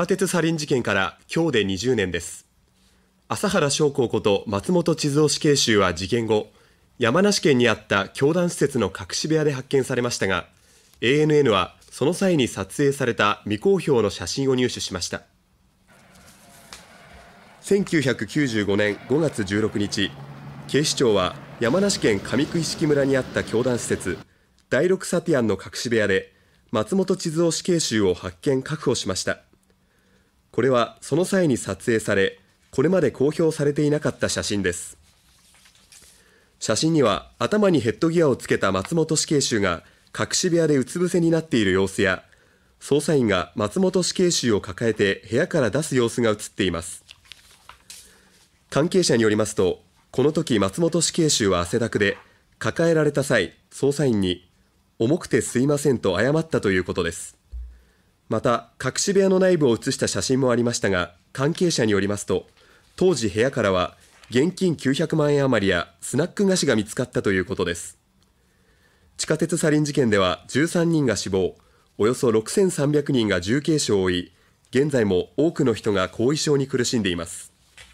下鉄サリン事件から今日で20年です朝原翔子こと松本智蔵死刑囚は事件後山梨県にあった教団施設の隠し部屋で発見されましたが ANN はその際に撮影された未公表の写真を入手しました1995年5月16日警視庁は山梨県上久石村にあった教団施設第六サティアンの隠し部屋で松本智蔵死刑囚を発見確保しましたこれはその際に撮影されこれまで公表されていなかった写真です写真には頭にヘッドギアをつけた松本死刑囚が隠し部屋でうつ伏せになっている様子や捜査員が松本死刑囚を抱えて部屋から出す様子が写っています関係者によりますとこの時松本死刑囚は汗だくで抱えられた際捜査員に重くてすいませんと謝ったということですまた隠し部屋の内部を写した写真もありましたが関係者によりますと当時部屋からは現金900万円余りやスナック菓子が見つかったということです地下鉄サリン事件では13人が死亡およそ6300人が重軽傷を負い現在も多くの人が後遺症に苦しんでいます